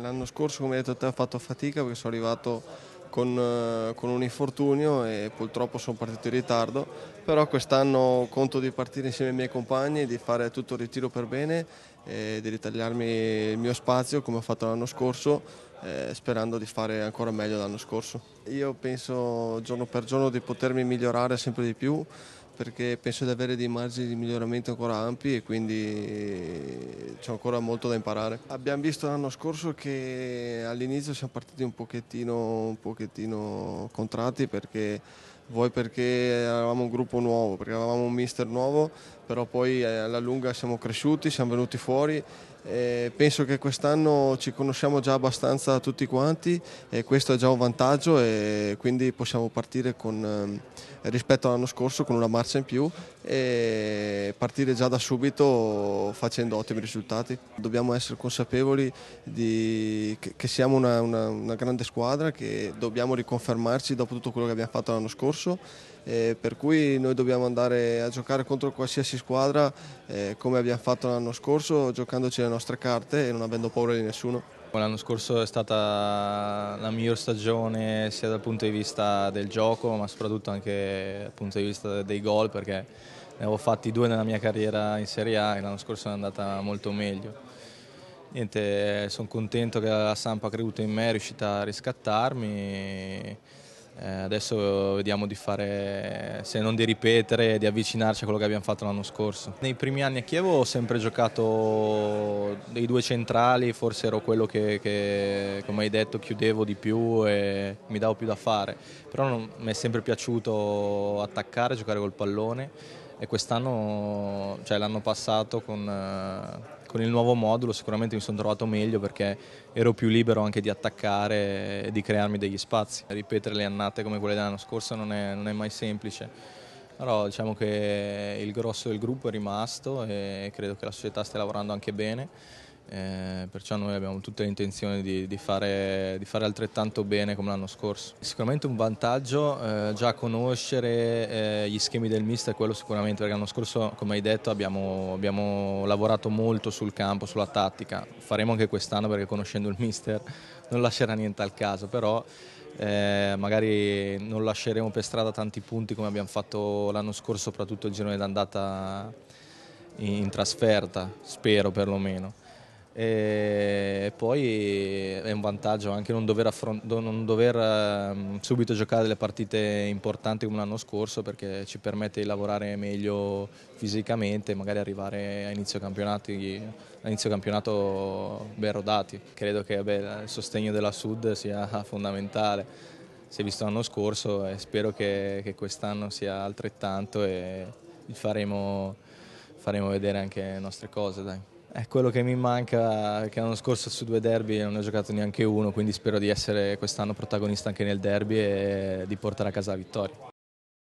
L'anno scorso, come hai detto te, ho fatto fatica perché sono arrivato con, eh, con, un infortunio e purtroppo sono partito in ritardo, però quest'anno conto di partire insieme ai miei compagni, di fare tutto il ritiro per bene e di ritagliarmi il mio spazio come ho fatto l'anno scorso, eh, sperando di fare ancora meglio l'anno scorso. Io penso giorno per giorno di potermi migliorare sempre di più, perché penso di avere dei margini di miglioramento ancora ampi e quindi eh, c'è ancora molto da imparare. Abbiamo visto l'anno scorso che all'inizio siamo partiti un pochettino, un pochettino contratti perché vuoi perché eravamo un gruppo nuovo, perché avevamo un mister nuovo, però poi eh, alla lunga siamo cresciuti, siamo venuti fuori penso che quest'anno ci conosciamo già abbastanza tutti quanti e questo è già un vantaggio e quindi possiamo partire con, ehm, rispetto all'anno scorso con una marcia in più e partire già da subito facendo ottimi risultati. Dobbiamo essere consapevoli di, che, che, siamo una, una, una grande squadra, che dobbiamo riconfermarci dopo tutto quello che abbiamo fatto l'anno scorso scorso, eh, per cui noi dobbiamo andare a giocare contro qualsiasi squadra eh, come abbiamo fatto l'anno scorso, giocandoci le nostre carte e non avendo paura di nessuno. L'anno scorso è stata la miglior stagione sia dal punto di vista del gioco ma soprattutto anche dal punto di vista dei gol perché ne avevo fatti due nella mia carriera in Serie A e l'anno scorso è andata molto meglio. Niente, sono contento che la Sampa ha creduto in me, è riuscita a riscattarmi eh, adesso vediamo di fare, se non di ripetere, di avvicinarci a quello che abbiamo fatto l'anno scorso. Nei primi anni a Chievo ho sempre giocato dei due centrali, forse ero quello che, che come hai detto, chiudevo di più e mi davo più da fare. Però mi è sempre piaciuto attaccare, giocare col pallone e quest'anno, cioè l'anno passato con... Eh, con il nuovo modulo sicuramente mi sono trovato meglio perché ero più libero anche di attaccare e di crearmi degli spazi. Ripetere le annate come quelle dell'anno scorso non è, non è mai semplice però diciamo che il grosso del gruppo è rimasto e credo che la società stia lavorando anche bene eh, perciò noi abbiamo tutta l'intenzione di, di, fare, di fare, altrettanto bene come l'anno scorso. Sicuramente un vantaggio, eh, già conoscere eh, gli schemi del mister, è quello sicuramente, perché l'anno scorso, come hai detto, abbiamo, abbiamo lavorato molto sul campo, sulla tattica, faremo anche quest'anno perché conoscendo il mister non lascerà niente al caso, però... Eh, magari non lasceremo per strada tanti punti come abbiamo fatto l'anno scorso, soprattutto il girone d'andata in, in trasferta, spero perlomeno e poi è un vantaggio anche non dover, non dover, ehm, subito giocare delle partite importanti come l'anno scorso perché ci permette di lavorare meglio fisicamente e magari arrivare a inizio, a inizio campionato ben rodati. Credo che beh, il sostegno della Sud sia fondamentale, si è visto l'anno scorso e spero che, che quest'anno sia altrettanto e faremo, faremo vedere anche le nostre cose. Dai. È quello che mi manca, che l'anno scorso su due derby non ne ho giocato neanche uno, quindi spero di essere quest'anno protagonista anche nel derby e di portare a casa la vittoria.